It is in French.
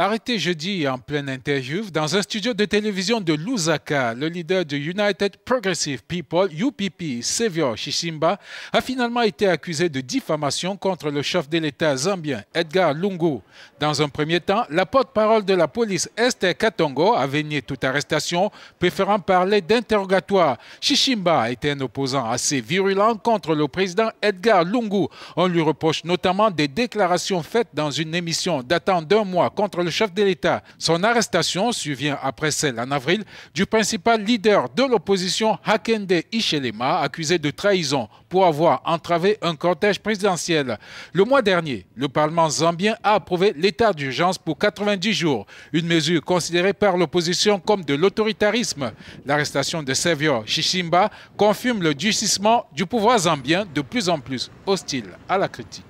arrêté jeudi en pleine interview dans un studio de télévision de Lusaka, le leader du United Progressive People, UPP, sévio Shishimba, a finalement été accusé de diffamation contre le chef de l'État zambien, Edgar Lungu. Dans un premier temps, la porte-parole de la police, Esther Katongo, avait nié toute arrestation, préférant parler d'interrogatoire. Shishimba était un opposant assez virulent contre le président Edgar Lungu. On lui reproche notamment des déclarations faites dans une émission datant d'un mois contre le chef de l'État. Son arrestation survient après celle en avril du principal leader de l'opposition Hakende Ishelema, accusé de trahison pour avoir entravé un cortège présidentiel. Le mois dernier, le Parlement zambien a approuvé l'état d'urgence pour 90 jours, une mesure considérée par l'opposition comme de l'autoritarisme. L'arrestation de Sevio Shishimba confirme le durcissement du pouvoir zambien de plus en plus hostile à la critique.